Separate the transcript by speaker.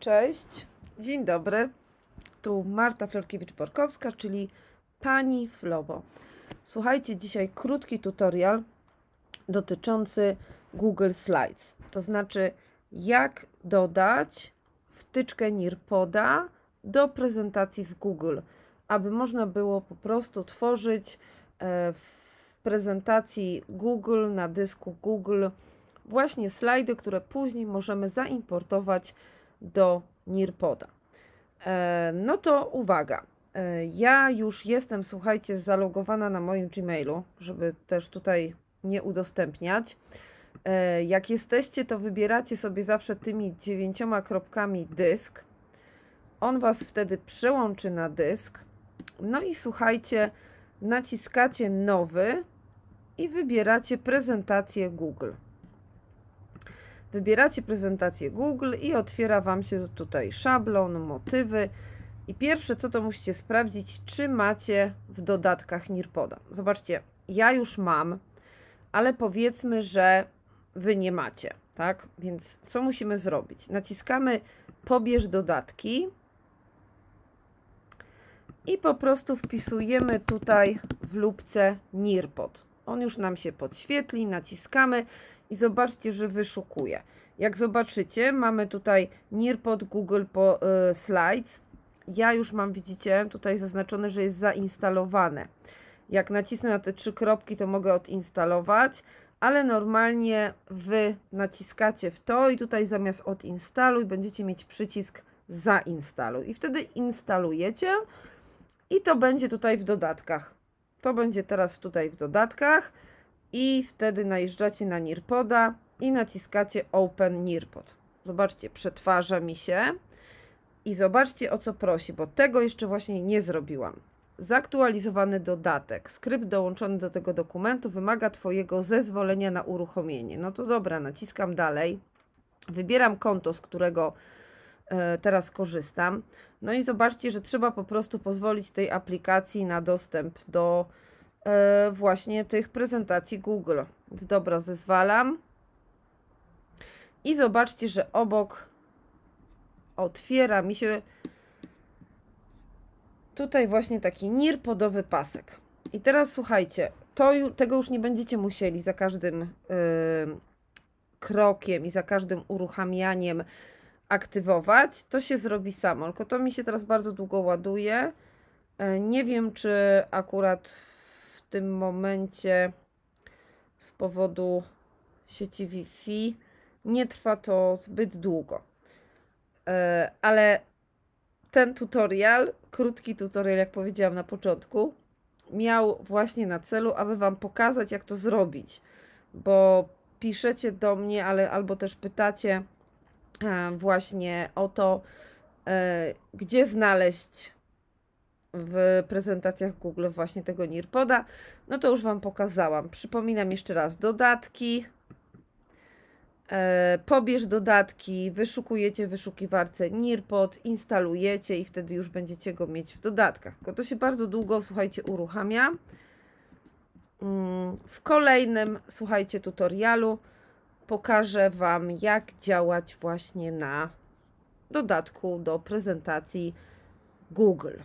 Speaker 1: Cześć, dzień dobry. Tu Marta Florkiewicz-Borkowska, czyli Pani Flobo. Słuchajcie, dzisiaj krótki tutorial dotyczący Google Slides. To znaczy, jak dodać wtyczkę NIRPODA do prezentacji w Google, aby można było po prostu tworzyć e, w prezentacji Google na dysku Google właśnie slajdy, które później możemy zaimportować do Nirpoda. E, no to uwaga. E, ja już jestem, słuchajcie, zalogowana na moim Gmailu, żeby też tutaj nie udostępniać. E, jak jesteście, to wybieracie sobie zawsze tymi dziewięcioma kropkami dysk. On Was wtedy przełączy na dysk. No i słuchajcie, naciskacie nowy i wybieracie prezentację Google. Wybieracie prezentację Google i otwiera Wam się tutaj szablon, motywy. I pierwsze co to musicie sprawdzić, czy macie w dodatkach Nirpoda. Zobaczcie, ja już mam, ale powiedzmy, że Wy nie macie, tak? Więc co musimy zrobić? Naciskamy pobierz dodatki i po prostu wpisujemy tutaj w lupce Nirpod. On już nam się podświetli, naciskamy i zobaczcie, że wyszukuje. Jak zobaczycie, mamy tutaj Nearpod Google po, y, Slides. Ja już mam, widzicie, tutaj zaznaczone, że jest zainstalowane. Jak nacisnę na te trzy kropki, to mogę odinstalować, ale normalnie Wy naciskacie w to i tutaj zamiast odinstaluj będziecie mieć przycisk zainstaluj. I wtedy instalujecie i to będzie tutaj w dodatkach. To będzie teraz tutaj w dodatkach i wtedy najeżdżacie na Nirpoda i naciskacie Open Nirpod. Zobaczcie, przetwarza mi się i zobaczcie o co prosi, bo tego jeszcze właśnie nie zrobiłam. Zaktualizowany dodatek. Skrypt dołączony do tego dokumentu wymaga Twojego zezwolenia na uruchomienie. No to dobra, naciskam dalej. Wybieram konto, z którego e, teraz korzystam. No i zobaczcie, że trzeba po prostu pozwolić tej aplikacji na dostęp do E, właśnie tych prezentacji Google. Dobra, zezwalam. I zobaczcie, że obok otwiera mi się tutaj właśnie taki nirpodowy pasek. I teraz słuchajcie, to, tego już nie będziecie musieli za każdym yy, krokiem i za każdym uruchamianiem aktywować. To się zrobi samo, tylko to mi się teraz bardzo długo ładuje. Yy, nie wiem, czy akurat w tym momencie z powodu sieci Wi-Fi. Nie trwa to zbyt długo. E, ale ten tutorial, krótki tutorial, jak powiedziałam na początku, miał właśnie na celu, aby Wam pokazać, jak to zrobić. Bo piszecie do mnie, ale albo też pytacie e, właśnie o to, e, gdzie znaleźć w prezentacjach Google właśnie tego Nearpoda, no to już Wam pokazałam. Przypominam jeszcze raz, dodatki, e, pobierz dodatki, wyszukujecie w wyszukiwarce Nearpod, instalujecie i wtedy już będziecie go mieć w dodatkach. Tylko to się bardzo długo, słuchajcie, uruchamia. Mm, w kolejnym, słuchajcie, tutorialu pokażę Wam, jak działać właśnie na dodatku do prezentacji Google.